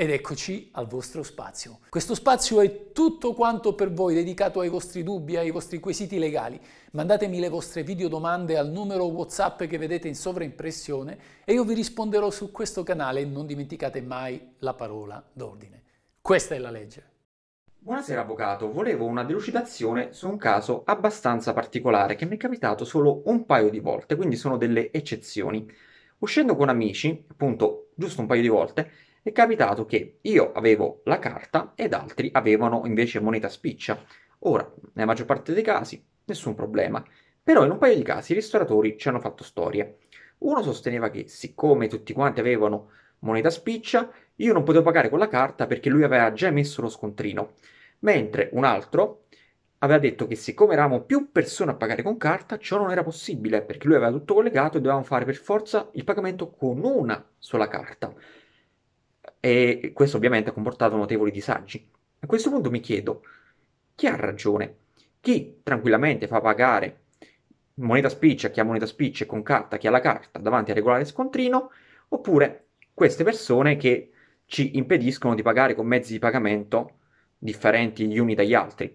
Ed eccoci al vostro spazio. Questo spazio è tutto quanto per voi dedicato ai vostri dubbi, ai vostri quesiti legali. Mandatemi le vostre video domande al numero WhatsApp che vedete in sovraimpressione e io vi risponderò su questo canale. Non dimenticate mai la parola d'ordine. Questa è la legge. Buonasera avvocato, volevo una delucidazione su un caso abbastanza particolare che mi è capitato solo un paio di volte, quindi sono delle eccezioni. Uscendo con amici, appunto, giusto un paio di volte, è capitato che io avevo la carta ed altri avevano invece moneta spiccia. Ora, nella maggior parte dei casi, nessun problema. Però in un paio di casi i ristoratori ci hanno fatto storie. Uno sosteneva che siccome tutti quanti avevano moneta spiccia, io non potevo pagare con la carta perché lui aveva già messo lo scontrino. Mentre un altro aveva detto che siccome eravamo più persone a pagare con carta, ciò non era possibile perché lui aveva tutto collegato e dovevamo fare per forza il pagamento con una sola carta e questo ovviamente ha comportato notevoli disagi. A questo punto mi chiedo, chi ha ragione? Chi tranquillamente fa pagare moneta spiccia, chi ha moneta spiccia con carta, chi ha la carta davanti al regolare scontrino, oppure queste persone che ci impediscono di pagare con mezzi di pagamento differenti gli uni dagli altri.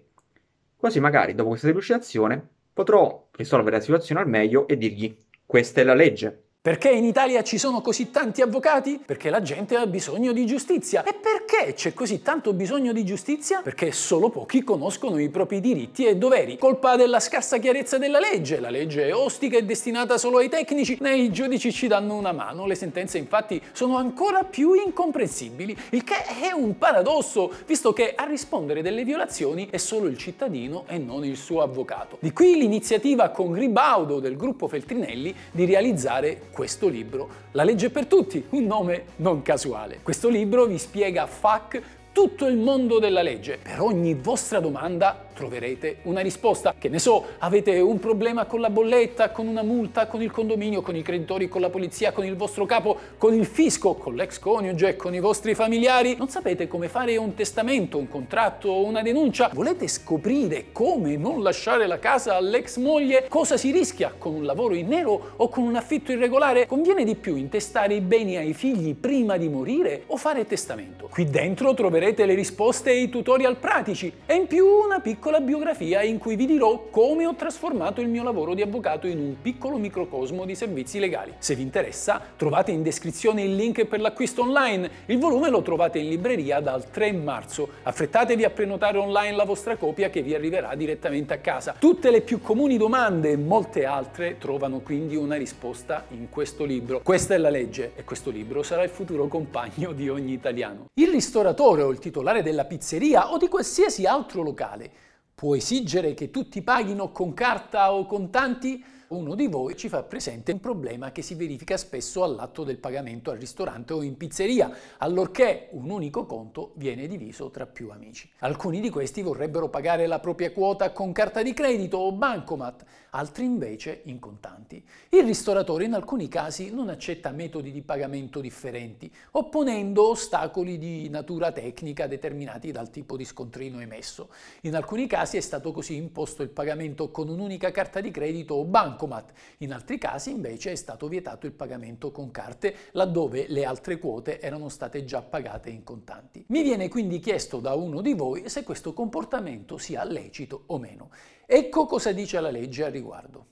Così magari dopo questa delucidazione potrò risolvere la situazione al meglio e dirgli questa è la legge, perché in Italia ci sono così tanti avvocati? Perché la gente ha bisogno di giustizia. E perché c'è così tanto bisogno di giustizia? Perché solo pochi conoscono i propri diritti e doveri. Colpa della scarsa chiarezza della legge. La legge è ostica e destinata solo ai tecnici, né i giudici ci danno una mano. Le sentenze infatti sono ancora più incomprensibili, il che è un paradosso, visto che a rispondere delle violazioni è solo il cittadino e non il suo avvocato. Di qui l'iniziativa con Gribaudo del gruppo Feltrinelli di realizzare questo libro, La legge per tutti, un nome non casuale. Questo libro vi spiega FAC tutto il mondo della legge. Per ogni vostra domanda troverete una risposta. Che ne so, avete un problema con la bolletta, con una multa, con il condominio, con i creditori, con la polizia, con il vostro capo, con il fisco, con l'ex coniuge, con i vostri familiari? Non sapete come fare un testamento, un contratto, una denuncia? Volete scoprire come non lasciare la casa all'ex moglie? Cosa si rischia con un lavoro in nero o con un affitto irregolare? Conviene di più intestare i beni ai figli prima di morire o fare testamento? Qui dentro troverete le risposte e i tutorial pratici e in più una piccola piccola biografia in cui vi dirò come ho trasformato il mio lavoro di avvocato in un piccolo microcosmo di servizi legali. Se vi interessa, trovate in descrizione il link per l'acquisto online. Il volume lo trovate in libreria dal 3 marzo. Affrettatevi a prenotare online la vostra copia che vi arriverà direttamente a casa. Tutte le più comuni domande e molte altre trovano quindi una risposta in questo libro. Questa è la legge e questo libro sarà il futuro compagno di ogni italiano. Il ristoratore o il titolare della pizzeria o di qualsiasi altro locale Può esigere che tutti paghino con carta o contanti? uno di voi ci fa presente un problema che si verifica spesso all'atto del pagamento al ristorante o in pizzeria, allorché un unico conto viene diviso tra più amici. Alcuni di questi vorrebbero pagare la propria quota con carta di credito o bancomat, altri invece in contanti. Il ristoratore in alcuni casi non accetta metodi di pagamento differenti, opponendo ostacoli di natura tecnica determinati dal tipo di scontrino emesso. In alcuni casi è stato così imposto il pagamento con un'unica carta di credito o bancomat bancomat. In altri casi invece è stato vietato il pagamento con carte laddove le altre quote erano state già pagate in contanti. Mi viene quindi chiesto da uno di voi se questo comportamento sia lecito o meno. Ecco cosa dice la legge al riguardo.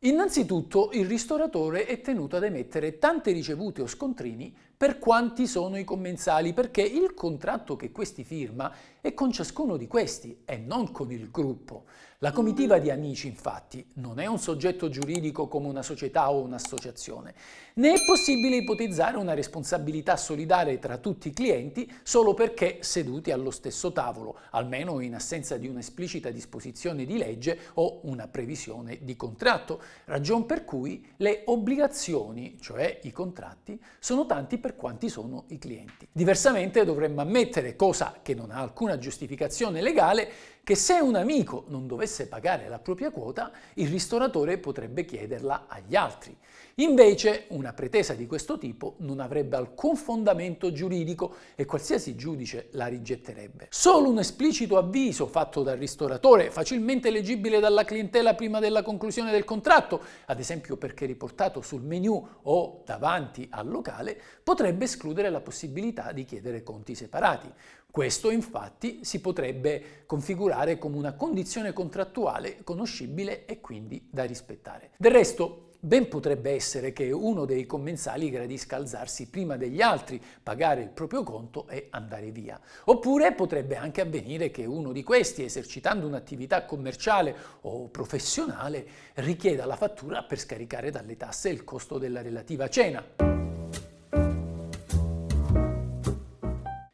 Innanzitutto il ristoratore è tenuto ad emettere tante ricevute o scontrini per quanti sono i commensali, perché il contratto che questi firma è con ciascuno di questi e non con il gruppo. La comitiva di amici, infatti, non è un soggetto giuridico come una società o un'associazione, né è possibile ipotizzare una responsabilità solidale tra tutti i clienti solo perché seduti allo stesso tavolo, almeno in assenza di un'esplicita disposizione di legge o una previsione di contratto, ragion per cui le obbligazioni, cioè i contratti, sono tanti per quanti sono i clienti. Diversamente dovremmo ammettere, cosa che non ha alcuna giustificazione legale, che se un amico non dovesse pagare la propria quota, il ristoratore potrebbe chiederla agli altri. Invece una pretesa di questo tipo non avrebbe alcun fondamento giuridico e qualsiasi giudice la rigetterebbe. Solo un esplicito avviso fatto dal ristoratore, facilmente leggibile dalla clientela prima della conclusione del contratto, ad esempio perché riportato sul menu o davanti al locale, potrebbe escludere la possibilità di chiedere conti separati. Questo infatti si potrebbe configurare come una condizione contrattuale conoscibile e quindi da rispettare. Del resto, ben potrebbe essere che uno dei commensali gradisca alzarsi prima degli altri, pagare il proprio conto e andare via. Oppure potrebbe anche avvenire che uno di questi, esercitando un'attività commerciale o professionale, richieda la fattura per scaricare dalle tasse il costo della relativa cena.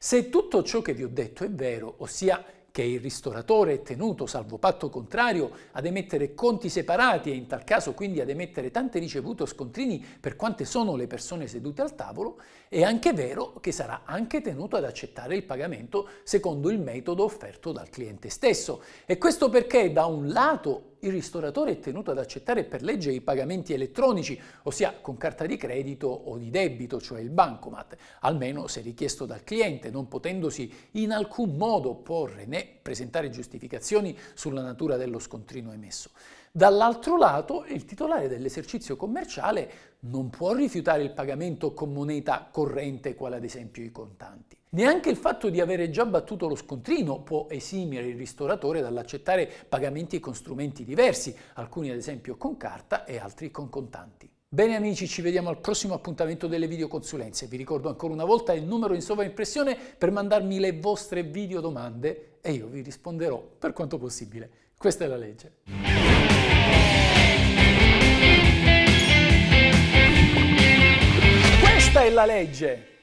Se tutto ciò che vi ho detto è vero, ossia che il ristoratore è tenuto, salvo patto contrario, ad emettere conti separati e in tal caso quindi ad emettere tante ricevute o scontrini per quante sono le persone sedute al tavolo, è anche vero che sarà anche tenuto ad accettare il pagamento secondo il metodo offerto dal cliente stesso. E questo perché da un lato il ristoratore è tenuto ad accettare per legge i pagamenti elettronici, ossia con carta di credito o di debito, cioè il bancomat, almeno se richiesto dal cliente, non potendosi in alcun modo porre né presentare giustificazioni sulla natura dello scontrino emesso. Dall'altro lato, il titolare dell'esercizio commerciale non può rifiutare il pagamento con moneta corrente, quale ad esempio i contanti. Neanche il fatto di avere già battuto lo scontrino può esimere il ristoratore dall'accettare pagamenti con strumenti diversi, alcuni ad esempio con carta e altri con contanti. Bene amici, ci vediamo al prossimo appuntamento delle videoconsulenze. Vi ricordo ancora una volta il numero in sovraimpressione per mandarmi le vostre videodomande e io vi risponderò per quanto possibile. Questa è la legge. Questa è la legge.